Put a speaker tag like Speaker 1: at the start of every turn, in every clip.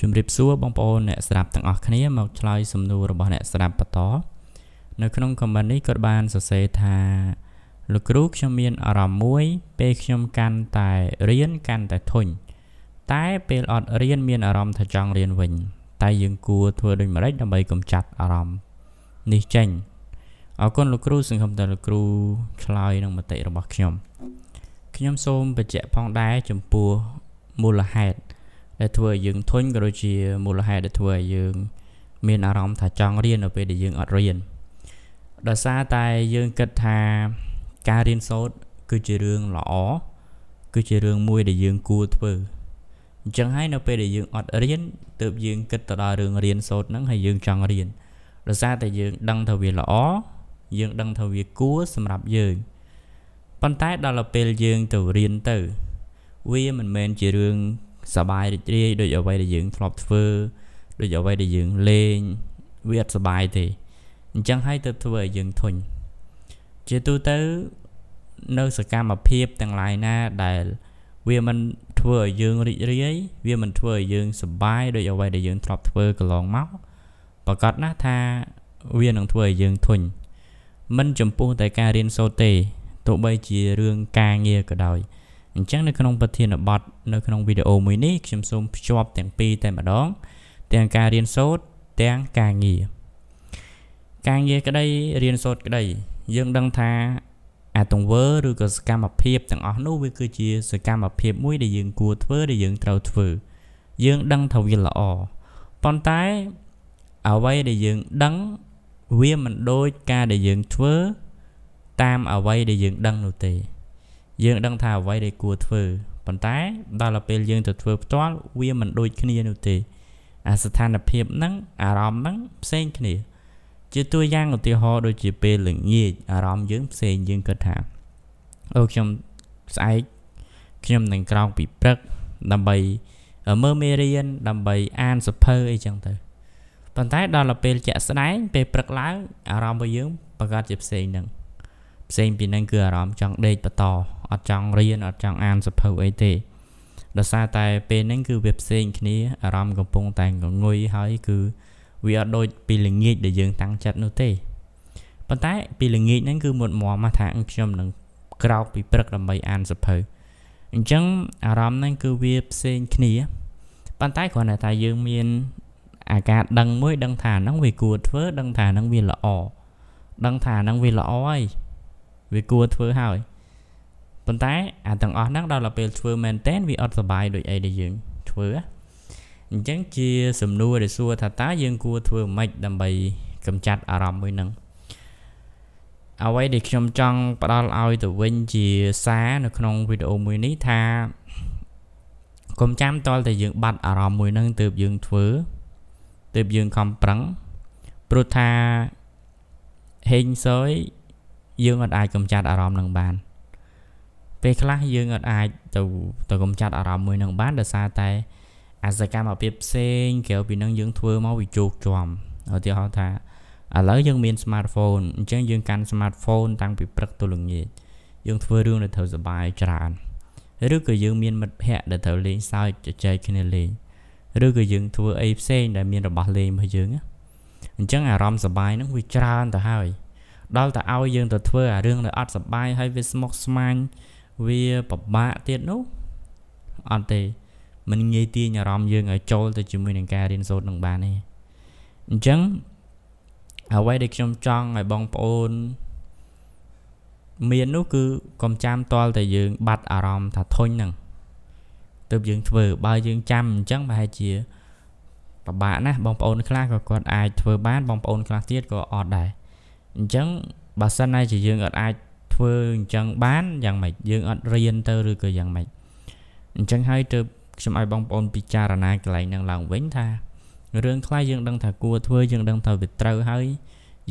Speaker 1: ជំរាបសួរបងប្អូនអ្នកស្ដាប់ទាំងអស់គ្នា មកឆ្លើយសំណួររបស់អ្នកស្ដាប់បន្តនៅក្នុងខមមិននេះគាត់បានសរសេរថាលោកគ្រូខ្ញុំមានអារម្មណ៍មួយ ពេលខ្ញុំកាន់តែរៀនកាន់តែធុញតែពេលអត់រៀនមានអារម្មណ៍ថាចង់រៀនវិញតែយើងគួរធ្វើដូចម្តេចដើម្បីកម្ចាត់អារម្មណ៍នេះចេញអរគុណលោកគ្រូសង្ឃឹមថាលោកគ្រូឆ្លើយនឹងមតិរបស់ខ្ញុំខ្ញុំសូមបញ្ជាក់ផងដែរចំពោះមូលហេតុដែលធ្វើឲ្យយើងធុញក៏ដូចជាមូលហេតុដែលធ្វើឲ្យយើង មានអារម្មណ៍ថាចង់រៀននៅពេលដែលយើងអត់រៀនដោយសារតែយើងគិតថាការរៀនសូត្រគឺជារឿងល្អគឺជារឿងមួយដែលយើងគួរធ្វើអញ្ចឹងហើយនៅពេលដែលយើងអត់រៀនទើបយើងគិតទៅដល់រឿងរៀនសូត្រហ្នឹងហើយយើងចង់រៀនដោយសារតែយើងដឹងថាវាល្អយើងដឹងថាវាគួរសម្រាប់យើងប៉ុន្តែដល់ពេលយើងទៅរៀនទៅវាមិនមែនជារឿងសបាយរីករាយដូចអ្វីដែលយើងធ្លាប់ធ្វើដូចអ្វីដែលយើងលេងវាអត់សបាយទេអញ្ចឹងហើយទៅធ្វើឲ្យយើងធុញជាទូទៅ នៅសកម្មភាពទាំងឡាយណាដែល វាមិនធ្វើឲ្យយើងរីករាយ វាមិនធ្វើឲ្យយើងសប្បាយដោយអ្វីដែលយើងធ្លាប់ធ្វើកន្លងមកប្រកាសណាស់ថាវានឹងធ្វើឲ្យយើងធុញមិនចំពោះតែការរៀនសូត្រទេទោះបីជារឿងការងារក៏ដោយអញ្ចឹងនៅក្នុងប្រធានបទនៅក្នុងវីដេអូមួយនេះខ្ញុំសូមភ្ជាប់ទាំងពីរតែម្ដង ទាំងការរៀនសូត្រទាំងការងារការងារក្តីរៀនសូត្រក្តីយើងដឹងថាអាទង្វើឬក៏សកម្មភាពទាំងអស់នោះវាគឺជាសកម្មភាពមួយដែលយើងគួរធ្វើដែលយើងត្រូវធ្វើយើងដឹងថាវាល្អប៉ុន្តែអ្វីដែលយើងដឹងវាមិនដូចការដែលយើងធ្វើតាមអ្វីដែលយើងដឹងនោះទេយើងដឹងថាអ្វីដែលគួរធ្វើប៉ុន្តែ ដល់ពេលយើងទៅធ្វើផ្ទាល់វាមិនដូចគ្នានោះទេ អាស្ថានភាពហ្នឹងអារម្មណ៍ហ្នឹងផ្សេងគ្នាជាតួយ៉ាងឧទាហរណ៍ដូចជាពេលល្ងាចអារម្មណ៍យើងផ្សេងយើងគិតថាអូខ្ញុំស្អែកខ្ញុំនឹងក្រោកពីព្រឹកដើម្បីមើលមេរៀនដើម្បីអានសភើអីចឹងទៅប៉ុន្តែដល់ពេលជាក់ស្ដែង ពេលព្រឹកឡើងអារម្មណ៍របស់យើងប្រកាសជាផ្សេងនឹងផ្សេងពីនឹងគឺអារម្មណ៍ចង់ដេកបន្តអត់ចង់រៀនអត់ចង់អានសភៅអីទេដោយសារតែពេលហ្នឹងគឺវាផ្សេងគ្នាអារម្មណ៍កំពុងតែងងុយហើយ គឺវាអត់ដូចពីល្ងាចដែលយើងតាំងចិត្តនោះទេប៉ុន្តែពីល្ងាចហ្នឹងគឺមុតមមថាខ្ញុំនឹងក្រោកពីព្រឹកដើម្បីអានសភៅអញ្ចឹងអារម្មណ៍ហ្នឹងគឺវាផ្សេងគ្នាប៉ុន្តែគ្រាន់តែថាយើងមាន អាការដឹងមួយ ដឹងថាហ្នឹងវាគួរធ្វើ ដឹងថាហ្នឹងវាល្អដឹងថាហ្នឹងវាល្អហើយវាគួរធ្វើហើយប៉ុន្តែអាទាំងអស់ហ្នឹងដល់ពេលធ្វើមែនតែនវាអត់សុបាយដូចអីដែលយើងធ្វើអញ្ចឹងជា សំណួរដែលសួរថាតើយើងគួរធ្វើម៉េចដើម្បីកម្ចាត់អារម្មណ៍មួយហ្នឹងអ្វីដែលខ្ញុំចង់ផ្ដល់ឲ្យទៅវិញជាសារ នៅក្នុងវីដេអូមួយនេះថាកុំចាំតលតែយើងបាត់អារម្មណ៍មួយហ្នឹងទើបយើងធ្វើទើបយើងខំប្រឹងព្រោះថាហេងសយយើងអត់អាចកម្ចាត់អារម្មណ៍នឹងបានពេលខ្លះយើងអាច ទៅទៅកំចាត់អារម្មណ៍មួយនឹងបានដោយសារតែអសកម្មភាពផ្សេងក្រៅពីនឹងយើងធ្វើមកវាជោគជាំឧទាហរណ៍ថាឥឡូវយើងមាន smartphone អញ្ចឹងយើងកាន់ smartphone តាំងពីព្រឹកទល់ល្ងាចយើងធ្វើរឿងដែលត្រូវសบายច្រើនឬក៏យើងមានមិត្តភ័ក្តិដែលត្រូវលេងសើចជជែកគ្នាលេងឬក៏យើងធ្វើអីផ្សេងដែលមានរបស់លេងរបស់យើងអញ្ចឹងអារម្មណ៍សบายនឹងវាច្រើនទៅហើយដល់តែឲ្យយើងទៅធ្វើអារឿងដែលអត់សบายហើយវាស្មុគស្មាញវាពិបាកទៀតនោះអត់ទេมันងាយទាញអារម្មណ៍យើងឲ្យចូលទៅជាមួយនឹងការរៀនសូត្រនឹងបានទេអញ្ចឹងអ្វីដែលខ្ញុំចង់ឲ្យបងប្អូនមាននោះគឺកុំចាំតល់តែយើង បាត់អារម្មណ៍ថាធុញហ្នឹងទើបយើងធ្វើបើយើងចាំអញ្ចឹងប្រហែលជាពិបាកណាស់បងប្អូន ខ្លះក៏គាត់អាចធ្វើបានបងប្អូនខ្លះទៀតក៏អត់ដែរអញ្ចឹងបើសិនណាជាយើងអត់អាចធ្វើអញ្ចឹងបានយ៉ាងម៉េចយើងអត់រៀនទៅឬក៏យ៉ាងម៉េចអញ្ចឹងហើយទើបខ្ញុំឲ្យបងប្អូនពិចារណាកន្លែងហ្នឹងឡើងវិញថារឿងខ្លះយើងដឹងថាគួរធ្វើយើងដឹងថាវាត្រូវហើយ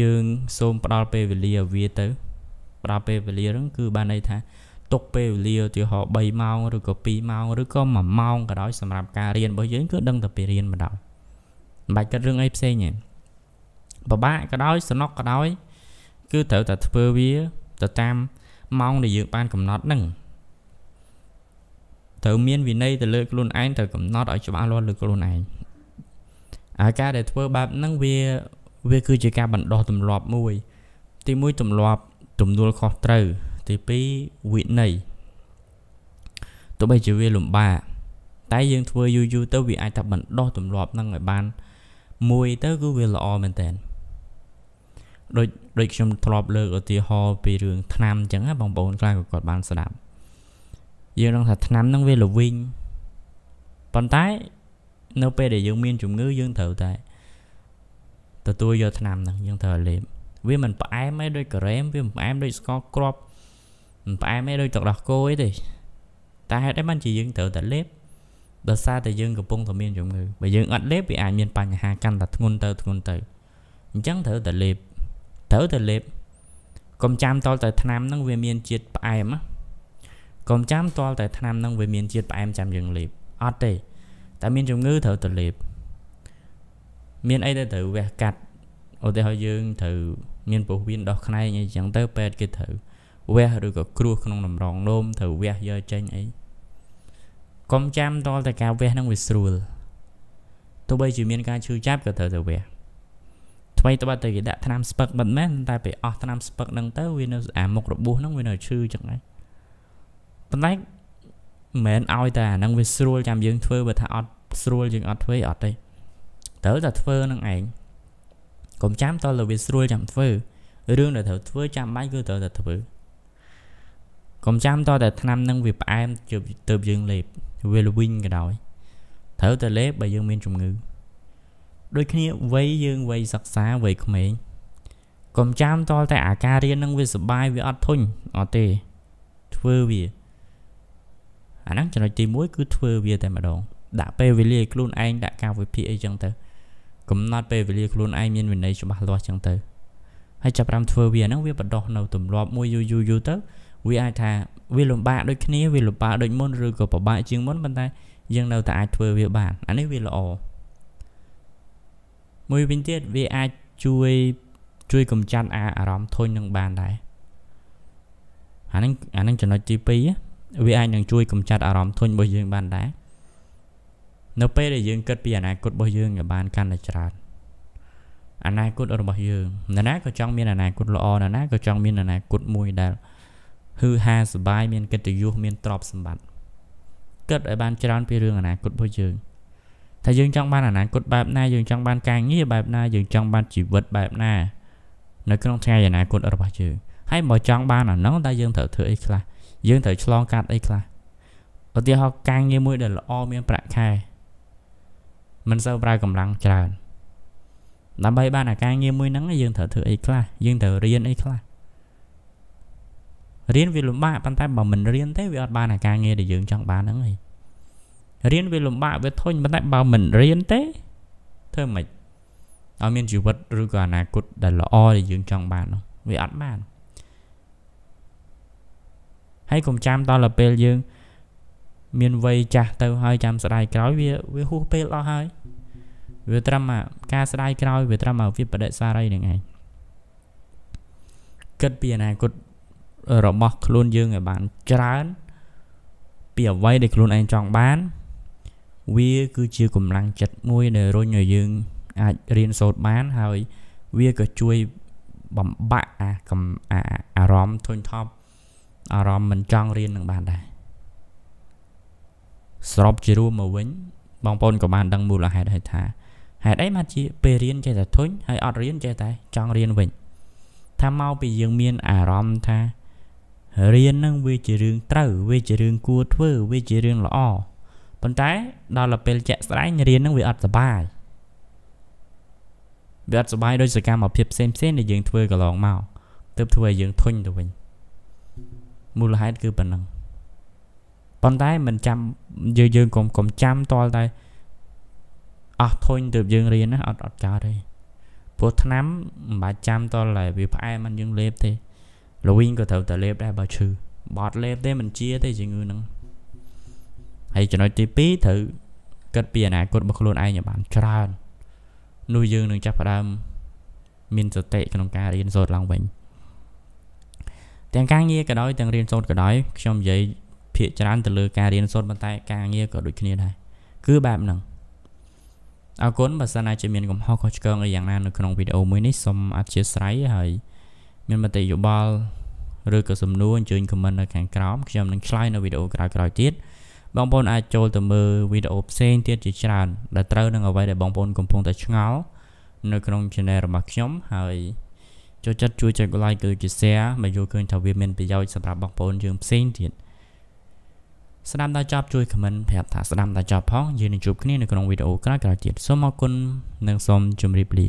Speaker 1: យើងសូមផ្ដល់ពេលវេលាវាទៅផ្ដល់ពេលវេលាហ្នឹងគឺបានន័យថាទុកពេលវេលាឧទាហរណ៍3ម៉ោងឬក៏2ម៉ោងឬក៏1ម៉ោងក៏ដោយសម្រាប់ការរៀនរបស់យើងគឺដឹងតែពីរៀនបណ្ដោយមិនបាច់គិតរឿងអីផ្សេងទេពិបាកក៏ដោយសំណុកក៏ដោយគឺត្រូវតែធ្វើវាទៅតាមម៉ោងដែលយើងបានកំណត់នឹងត្រូវមានវិន័យទៅលើខ្លួនឯងត្រូវកំណត់ឲ្យច្បាស់លាស់លើខ្លួនឯងអាការដែលធ្វើបែបហ្នឹងវាវា គឺជាការបណ្ដោះទម្លាប់មួយ ទី1ទម្លាប់ទំនួលខុសត្រូវទី2វិន័យទោះបីជាវាលំបាកតែយើងធ្វើយូរយូរទៅវាអាចថាបណ្ដោះទម្លាប់ហ្នឹងឲ្យបាន មួយទៅគឺវាល្អមែនតើដូចដូចខ្ញុំធ្លាប់លើកឧទាហរណ៍ពីរឿងថ្នាំអញ្ចឹងណាបងប្អូនខ្លះក៏គាត់បានស្ដាប់យើងនឹងថាថ្នាំហ្នឹងវាល្វីងប៉ុន្តែនៅពេលដែលយើងមានជំងឺយើងត្រូវតែទទួលយកថ្នាំហ្នឹងយើងត្រូវលេបវាមិនផ្អែមទេដូចការ៉េមវាមិនផ្អែមដូចស្ករគ្រាប់មិនផ្អែមទេដូចទឹកដោះគោអីទេតែហេតុអីបានជាយើងត្រូវតែលេបដោយសារតែយើងកំពុងតែមានជំងឺបើយើងអត់លេបវាអាចមានបញ្ហាកាន់តែធ្ងន់ទៅធ្ងន់ទៅអញ្ចឹងត្រូវតែលេបត្រូវទៅលេបកុំចាំតលតែថ្នាំហ្នឹងវាមានជាតិផ្អែមកុំចាំតលតែថ្នាំហ្នឹងវាមានជាតិផ្អែមចាំយើងលេបអត់ទេតែមានជំងឺត្រូវទៅលេបមានអីដែលត្រូវវះកាត់ឧទាហរណ៍យើងត្រូវមានពោះវៀនដោះខ្នែងអីចឹងទៅពេទ្យគេត្រូវវះឬក៏គ្រោះក្នុងតម្រងនោមត្រូវវះយកចេញអីកុំចាំតលតែការវះនឹងវាស្រួលទោះបីជាមានការឈឺចាប់ក៏ត្រូវទៅវះបីត្បិតតែគេដាក់ថ្នាំស្ពឹកមិនមែនតែពេលអស់ថ្នាំស្ពឹកហ្នឹងទៅវានៅអាមុខរបួសហ្នឹងវានៅឈឺចឹងហ្នឹងប៉ុន្តែមិនមែនឲ្យតែអាហ្នឹងវាស្រួលចាំយើងធ្វើបើថាអត់ស្រួលយើងអត់ធ្វើអត់ទេត្រូវតែធ្វើនឹងឯងកុំចាំតើលើវាស្រួលចាំធ្វើរឿងដែលត្រូវធ្វើចាំបាច់គឺត្រូវតែធ្វើកុំចាំតតែឆ្នាំនឹងវាផ្អែមជើបទៅយើងលេបវាល្វីងក៏ដោយត្រូវតែលេបបើយើងមានជំងឺដូចគ្នាវ័យយើងវ័យសិក្សាវ័យក្មេងកុំចាំតតែអាការរៀននឹងវាសុបាយវាអត់ធុញអត់ទេធ្វើវាអាហ្នឹងចំណុចទី1គឺធ្វើវាតែម្ដងដាក់ពេលវេលាខ្លួនឯងដាក់ការវិភាគអីចឹងទៅ កំណត់ពេលវេលាខ្លួនឯងមានវិន័យច្បាស់លាស់ចឹងទៅហើយចាប់បានធ្វើវាហ្នឹងវាបដោះនៅទម្លាប់មួយយូរយូរយូរទៅវាអាចថាវាលំបាកដូចគ្នាវាលំបាកដូចមុនឬក៏ពិបាកជាងមុនប៉ុន្តែ យើងនៅតែអាចធ្វើវាបានអានេះវាល្អមួយវិញទៀតវាអាចជួយជួយកម្ចាត់អាអារម្មណ៍ធុញនឹងបានដែរអានឹងអានឹងចំណុចទី2វាអាចនឹងជួយកម្ចាត់អារម្មណ៍ធុញរបស់យើងបានដែរនៅពេលដែលយើងគិតពីអនាគតរបស់យើងឲ្យបានកាន់តែច្រើនអនាគតរបស់យើងនរណាក៏ចង់មានអនាគតល្អនរណាក៏ចង់មានអនាគតមួយដែលហឺហាសបាយមានកិត្តិយសមានទ្រព្យសម្បត្តិគិតឲ្យបាន ច្រើនពីរឿងអនាគតរបស់យើងថាយើងចង់បានអនាគតបែបណាយើងចង់បានការងារបែបណាយើងចង់បានជីវិតបែបណានៅក្នុងថ្ងៃអនាគតរបស់យើងហើយបើចង់បានអាហ្នឹងតើយើងត្រូវធ្វើអីខ្លះយើងត្រូវឆ្លងកាត់អីខ្លះឧទាហរណ៍ការងារមួយដែលល្អមានប្រាក់ខែមិនសូវប្រើកម្លាំងច្រើនដើម្បីបានអាការងារមួយហ្នឹងយើងត្រូវធ្វើអីខ្លះយើងត្រូវរៀនអីខ្លះរៀនវាលំបាកប៉ុន្តែបើមិនរៀនទេវាអត់បានអាការងារដែលយើងចង់បានហ្នឹងឯងរៀនវាលំបាកវាធុញប៉ុន្តែបើមិនរៀនទេធ្វើម៉េចឲ្យមានជីវិតឬក៏អនាគតដែលល្អដែលយើងចង់បាននោះវាអត់បានហើយកុំចាំដល់ទៅពេលយើង មានវ័យចាស់ទៅហើយចាំស្ដាយក្រោយវាវាហួសពេលអស់ហើយ វាត្រឹមការស្ដាយក្រោយវាត្រឹមវាបដិសារីនឹងឯងគិតពីអនាគតរបស់ខ្លួនយើងឲ្យបានច្រើនពីអ្វីដែលខ្លួនឯងចង់បានវាគឺជាកម្លាំងចិត្តមួយដែលរុញឲ្យយើងអាចរៀនសូត្របានហើយវាក៏ជួយបំបាក់អាកំអារម្មណ៍ធុញថប់អារម្មណ៍មិនចង់រៀននឹងបានដែរសរុបជារួមមកវិញបងប្អូនក៏បានដឹងមូលហេតុហើយថាហេតុអីមកជាពេលរៀនចេះតែធុញហើយអត់រៀនចេះតែចង់រៀនវិញថាមកពីយើងមាន អារម្មណ៍ថារៀននឹងវាជារឿងត្រូវវាជារឿងគួរធ្វើវាជារឿងល្អប៉ុន្តែដល់ទៅពេលជាក់ស្ដែងរៀននឹងវាអត់សុបាយវាអត់សុបាយដោយសកម្មភាពផ្សេងផ្សេងដែលយើងធ្វើកន្លងមកទើបធ្វើឲ្យយើងធុញទៅវិញមូលហេតុគឺប៉ុណ្ណឹងប៉ុន្តែមិនចាំយើងយើងកុំកុំចាំតលតែអស់ធុញទើបយើងរៀនណាអត់អត់ចោលទេព្រោះឆ្នាំមិនបាច់ចាំតលតែវាផ្អែមមិនយើងលេបទេលវិញក៏ត្រូវតែលេបដែរបើឈឺបាត់លេបទេមិនជាទេជំងឺហ្នឹងហើយចំណុចទី2ត្រូវគិតពីអនាគតរបស់ខ្លួនឯងឲ្យបាន ច្រើននោះយើងនឹងចាប់ផ្ដើមមានសតិក្នុងការរៀនសូត្រឡើងវិញទាំងការងារក៏ដោយទាំងរៀនសូត្រក៏ដោយ ខ្ញុំនិយាយភាកច្រើនទៅលើការរៀនសូត្រប៉ុន្តែការងារក៏ដូចគ្នាដែរគឺបែបហ្នឹងអរគុណបើសិនជាមានកំហុសខុសឆ្គងអីយ៉ាងណានៅក្នុងវីដេអូមួយនេះសូមអធិស្ឋានហើយមានមតិយោបល់ឬក៏សំណួរអញ្ជើញខមមិននៅខាងក្រោមខ្ញុំនឹងឆ្លើយនៅវីដេអូក្រោយៗទៀតបងប្អូនអាចចូលទៅមើលវីដេអូផ្សេងទៀតជាច្រើនដែលត្រូវនឹងអ្វីដែលបងប្អូនកំពុងតែឆ្ងល់នៅក្នុង channel របស់ខ្ញុំហើយចូលចិត្តជួយចែក like ឬជា share មកយល់ឃើញថាវាមានប្រយោជន៍សម្រាប់បងប្អូនយើងផ្សេងទៀតស្ដាប់ដល់ចប់ជួយ comment ប្រាប់ថាស្ដាប់ដល់ចប់ផងយើងនឹងជួបគ្នានៅក្នុងវីដេអូក្រោយៗទៀតសូមអរគុណនិងសូមជម្រាបលា